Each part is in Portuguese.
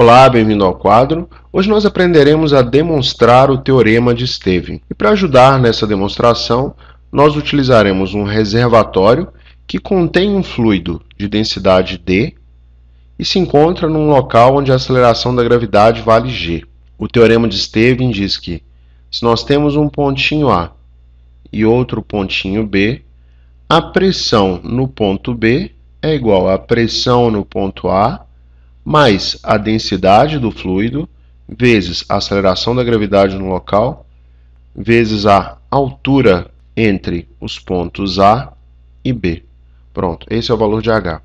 Olá, bem-vindo ao quadro. Hoje nós aprenderemos a demonstrar o teorema de Steven. E para ajudar nessa demonstração, nós utilizaremos um reservatório que contém um fluido de densidade d e se encontra num local onde a aceleração da gravidade vale g. O teorema de Steven diz que se nós temos um pontinho A e outro pontinho B, a pressão no ponto B é igual à pressão no ponto A mais a densidade do fluido, vezes a aceleração da gravidade no local, vezes a altura entre os pontos A e B. Pronto, esse é o valor de H.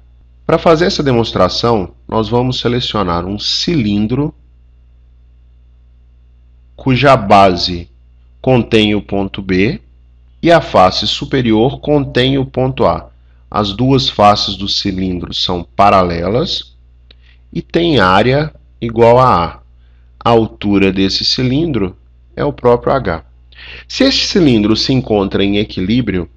Para fazer essa demonstração, nós vamos selecionar um cilindro cuja base contém o ponto B e a face superior contém o ponto A. As duas faces do cilindro são paralelas e tem área igual a A. A altura desse cilindro é o próprio H. Se este cilindro se encontra em equilíbrio,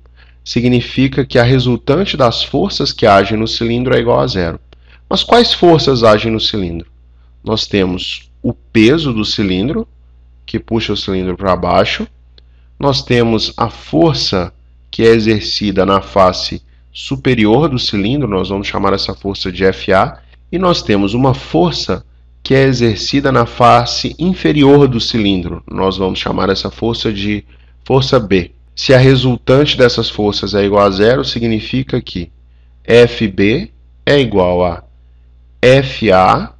significa que a resultante das forças que agem no cilindro é igual a zero. Mas quais forças agem no cilindro? Nós temos o peso do cilindro, que puxa o cilindro para baixo, nós temos a força que é exercida na face superior do cilindro, nós vamos chamar essa força de FA, e nós temos uma força que é exercida na face inferior do cilindro. Nós vamos chamar essa força de força B. Se a resultante dessas forças é igual a zero, significa que FB é igual a FA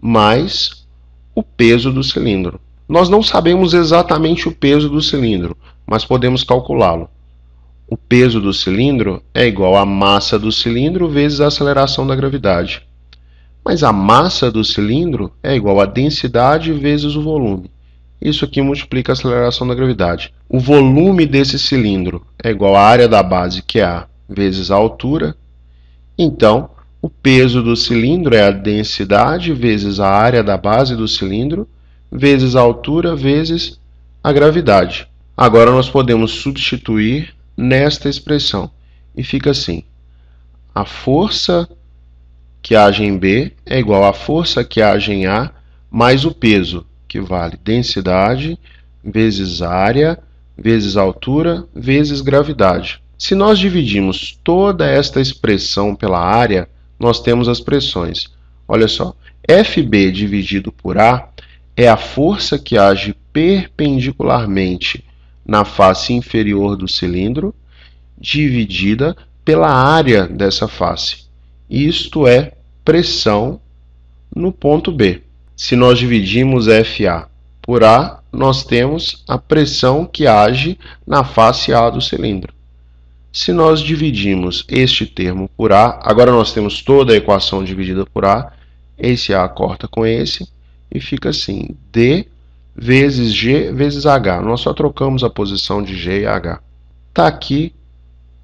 mais o peso do cilindro. Nós não sabemos exatamente o peso do cilindro, mas podemos calculá-lo. O peso do cilindro é igual à massa do cilindro vezes a aceleração da gravidade mas a massa do cilindro é igual à densidade vezes o volume. Isso aqui multiplica a aceleração da gravidade. O volume desse cilindro é igual à área da base, que é A, vezes a altura. Então, o peso do cilindro é a densidade vezes a área da base do cilindro, vezes a altura, vezes a gravidade. Agora, nós podemos substituir nesta expressão. E fica assim. A força que age em B é igual à força que age em A mais o peso, que vale densidade vezes área vezes altura vezes gravidade. Se nós dividimos toda esta expressão pela área, nós temos as pressões. Olha só, FB dividido por A é a força que age perpendicularmente na face inferior do cilindro dividida pela área dessa face isto é pressão no ponto B. Se nós dividimos FA por A, nós temos a pressão que age na face A do cilindro. Se nós dividimos este termo por A, agora nós temos toda a equação dividida por A, esse A corta com esse e fica assim, D vezes G vezes H. Nós só trocamos a posição de G e H. Está aqui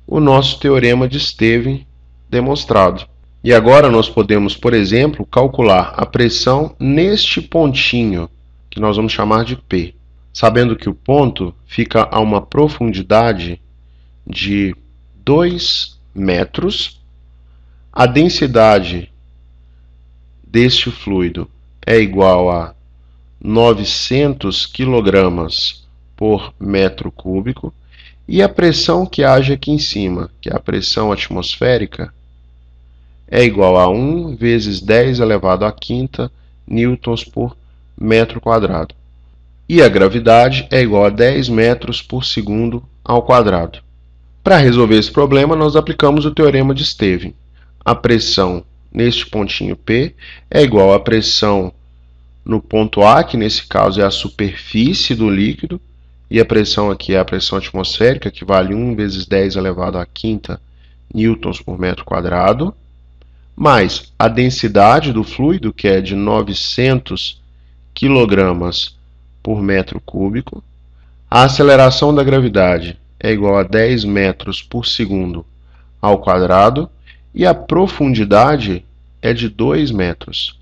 o nosso teorema de Steven demonstrado. E agora nós podemos, por exemplo, calcular a pressão neste pontinho, que nós vamos chamar de P, sabendo que o ponto fica a uma profundidade de 2 metros. A densidade deste fluido é igual a 900 kg por metro cúbico. E a pressão que age aqui em cima, que é a pressão atmosférica, é igual a 1 vezes 10 elevado à quinta newtons por metro quadrado. E a gravidade é igual a 10 metros por segundo ao quadrado. Para resolver esse problema, nós aplicamos o teorema de Steven. A pressão neste pontinho P é igual à pressão no ponto A, que nesse caso é a superfície do líquido, e a pressão aqui é a pressão atmosférica, que vale 1 vezes 10 elevado à quinta newtons por metro quadrado mais a densidade do fluido, que é de 900 kg por metro cúbico, a aceleração da gravidade é igual a 10 metros por segundo ao quadrado e a profundidade é de 2 metros.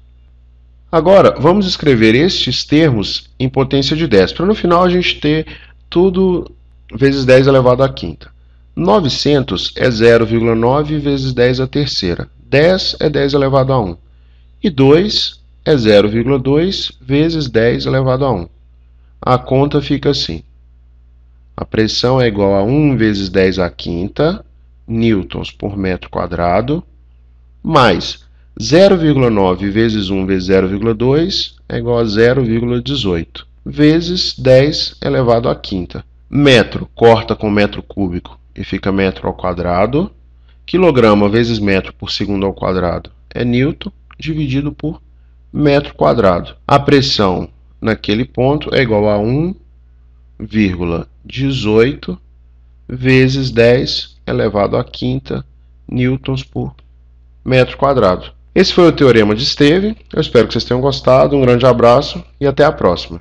Agora, vamos escrever estes termos em potência de 10, para no final a gente ter tudo vezes 10 elevado à quinta. 900 é 0,9 vezes 10 à terceira, 10 é 10 elevado a 1. E 2 é 0,2 vezes 10 elevado a 1. A conta fica assim. A pressão é igual a 1 vezes 10 à quinta newtons por metro quadrado, mais 0,9 vezes 1 vezes 0,2 é igual a 0,18 vezes 10 elevado a quinta. Metro corta com metro cúbico e fica metro ao quadrado. Quilograma vezes metro por segundo ao quadrado é Newton dividido por metro quadrado. A pressão naquele ponto é igual a 1,18 vezes 10 elevado à quinta newtons por metro quadrado. Esse foi o Teorema de Esteve. Eu espero que vocês tenham gostado. Um grande abraço e até a próxima.